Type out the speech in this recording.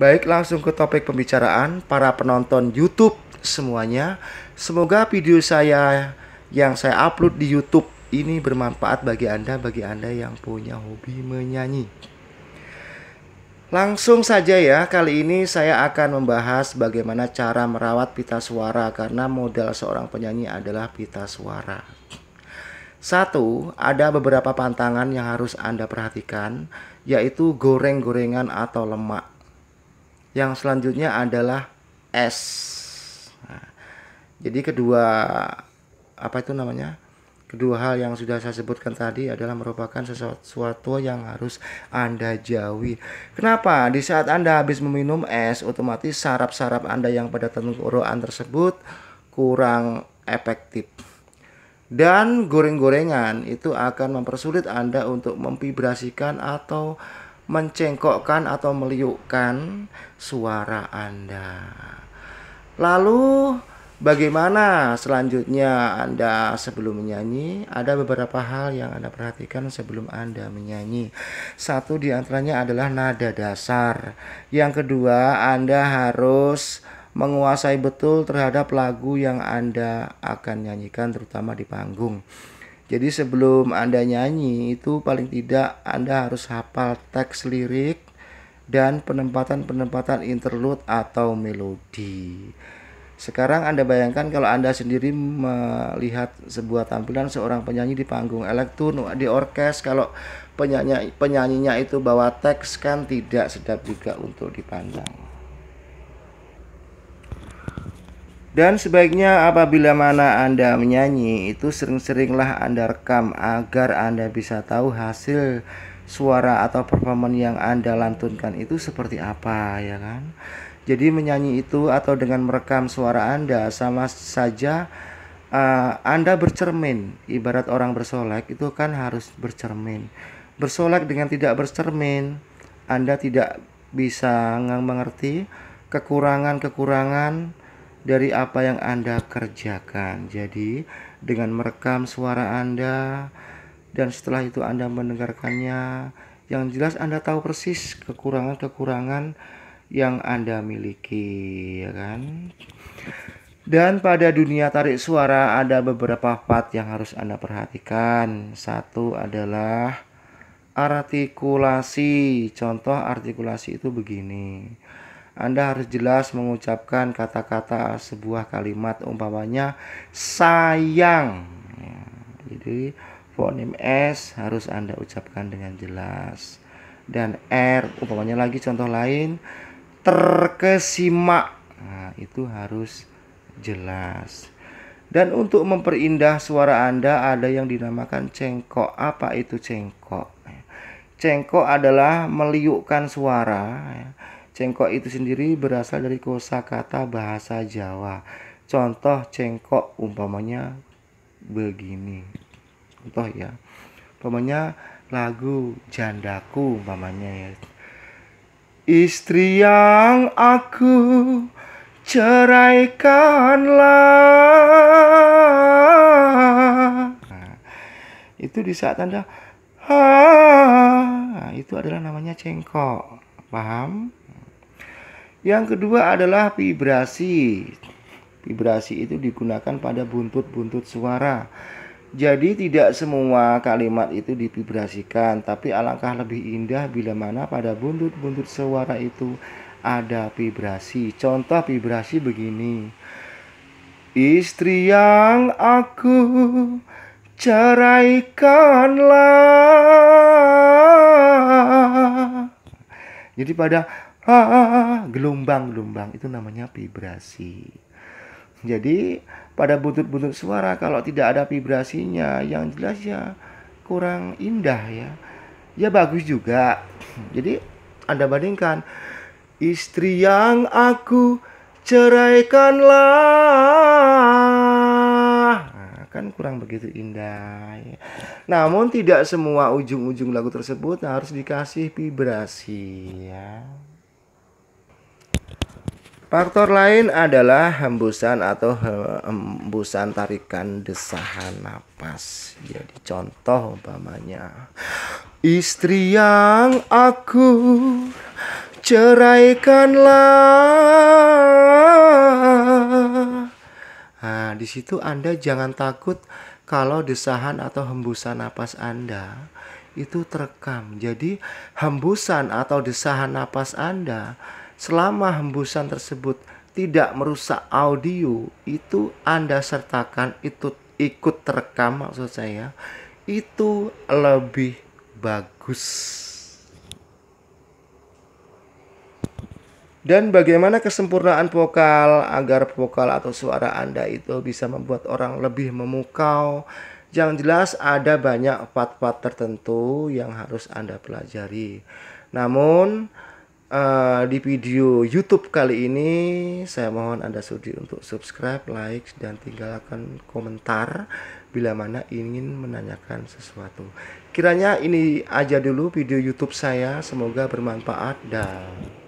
Baik, langsung ke topik pembicaraan para penonton YouTube semuanya. Semoga video saya yang saya upload di YouTube ini bermanfaat bagi Anda, bagi Anda yang punya hobi menyanyi. Langsung saja ya, kali ini saya akan membahas bagaimana cara merawat pita suara karena modal seorang penyanyi adalah pita suara. Satu, ada beberapa pantangan yang harus Anda perhatikan, yaitu goreng-gorengan atau lemak. Yang selanjutnya adalah S. Nah, jadi kedua apa itu namanya? Kedua hal yang sudah saya sebutkan tadi adalah merupakan sesuatu yang harus Anda jauhi. Kenapa? Di saat Anda habis meminum es, otomatis sarap-sarap Anda yang pada tenggorokan tersebut kurang efektif. Dan goreng-gorengan itu akan mempersulit Anda untuk memvibrasikan atau mencengkokkan atau meliukkan suara Anda. Lalu bagaimana selanjutnya Anda sebelum menyanyi? Ada beberapa hal yang Anda perhatikan sebelum Anda menyanyi. Satu di antaranya adalah nada dasar. Yang kedua, Anda harus menguasai betul terhadap lagu yang Anda akan nyanyikan terutama di panggung. Jadi sebelum Anda nyanyi itu paling tidak Anda harus hafal teks lirik dan penempatan-penempatan interlude atau melodi. Sekarang Anda bayangkan kalau Anda sendiri melihat sebuah tampilan seorang penyanyi di panggung elektron di orkes kalau penyanyi penyanyinya itu bawa teks kan tidak sedap juga untuk dipandang. Dan sebaiknya apabila mana Anda menyanyi itu sering-seringlah Anda rekam agar Anda bisa tahu hasil suara atau performa yang Anda lantunkan itu seperti apa ya kan. Jadi menyanyi itu atau dengan merekam suara Anda sama saja uh, Anda bercermin. Ibarat orang bersolek itu kan harus bercermin. Bersolek dengan tidak bercermin, Anda tidak bisa mengerti kekurangan-kekurangan dari apa yang Anda kerjakan. Jadi, dengan merekam suara Anda dan setelah itu Anda mendengarkannya, yang jelas Anda tahu persis kekurangan-kekurangan yang Anda miliki, ya kan? Dan pada dunia tarik suara ada beberapa part yang harus Anda perhatikan. Satu adalah artikulasi. Contoh artikulasi itu begini anda harus jelas mengucapkan kata-kata sebuah kalimat umpamanya sayang. Ya, jadi fonim S harus Anda ucapkan dengan jelas. Dan R umpamanya lagi contoh lain terkesima. Nah, itu harus jelas. Dan untuk memperindah suara Anda ada yang dinamakan cengkok. Apa itu cengkok? Cengkok adalah meliukkan suara ya. Cengkok itu sendiri berasal dari kosa kata bahasa Jawa. Contoh cengkok umpamanya begini. Contoh ya. Umpamanya lagu jandaku umpamanya ya. Istri yang aku ceraikanlah. Nah, itu di saat Anda ha, itu adalah namanya cengkok. Paham? Yang kedua adalah vibrasi. Vibrasi itu digunakan pada buntut-buntut suara. Jadi tidak semua kalimat itu divibrasikan, tapi alangkah lebih indah bila mana pada buntut-buntut suara itu ada vibrasi. Contoh vibrasi begini. Istri yang aku ceraikanlah. Jadi pada Ah, ah, ah, gelombang gelombang itu namanya vibrasi. Jadi pada butut-butut suara kalau tidak ada vibrasinya yang jelas ya kurang indah ya. Ya bagus juga. Jadi Anda bandingkan istri yang aku ceraikanlah. Nah, kan kurang begitu indah. Ya. Namun tidak semua ujung-ujung lagu tersebut harus dikasih vibrasi ya. Faktor lain adalah hembusan atau hembusan tarikan desahan napas. Jadi contoh umpamanya istri yang aku ceraikanlah. Nah, di situ Anda jangan takut kalau desahan atau hembusan napas Anda itu terekam. Jadi hembusan atau desahan napas Anda Selama hembusan tersebut tidak merusak audio, itu Anda sertakan itu ikut terekam maksud saya, itu lebih bagus. Dan bagaimana kesempurnaan vokal agar vokal atau suara Anda itu bisa membuat orang lebih memukau. Yang jelas ada banyak part-part tertentu yang harus Anda pelajari. Namun Eh, di video YouTube kali ini saya mohon Anda sudi untuk subscribe, like dan tinggalkan komentar bila mana ingin menanyakan sesuatu. Kiranya ini aja dulu video YouTube saya, semoga bermanfaat dan